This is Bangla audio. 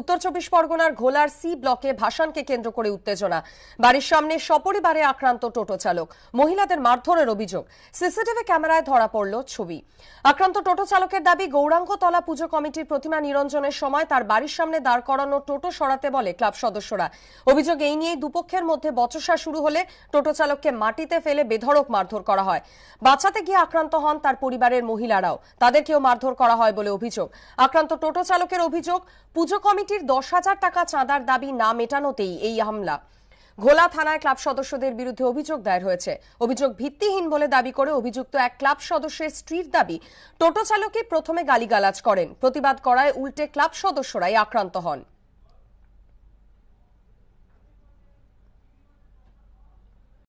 উত্তর চব্বিশ পরগনার ঘোলার সি ব্লকে ভাসানকে কেন্দ্র করে উত্তেজনা বাড়ির সামনে সপরিবারে আক্রান্ত টোটো চালক মহিলাদের মারধরের অভিযোগ সিসিটিভি ক্যামেরায় ধরা পড়ল ছবি আক্রান্ত টোটো চালকের দাবি গৌরাঙ্গতলা পুজো কমিটির প্রতিমা নিরঞ্জনের সময় তার বাড়ির সামনে দাঁড় করানো টোটো সরাতে বলে ক্লাব সদস্যরা অভিযোগ এই নিয়েই দুপক্ষের মধ্যে বচসা শুরু হলে টোটো চালককে মাটিতে ফেলে বেধড়ক মারধর করা হয় বাঁচাতে গিয়ে আক্রান্ত হন তার পরিবারের মহিলারাও তাদেরকেও মারধর করা হয় বলে অভিযোগ আক্রান্ত টোটো চালকের অভিযোগ পুজো কমিটি কমিটির দশ হাজার টাকা চাঁদার দাবি না মেটানোতেই এই হামলা ঘোলা থানায় ক্লাব সদস্যদের বিরুদ্ধে অভিযোগ দায়ের হয়েছে অভিযোগ ভিত্তিহীন বলে দাবি করে অভিযুক্ত এক ক্লাব সদস্যের স্ত্রীর দাবি টোটো চালকে প্রথমে গালিগালাজ করেন প্রতিবাদ করায় উল্টে ক্লাব সদস্যরাই আক্রান্ত হন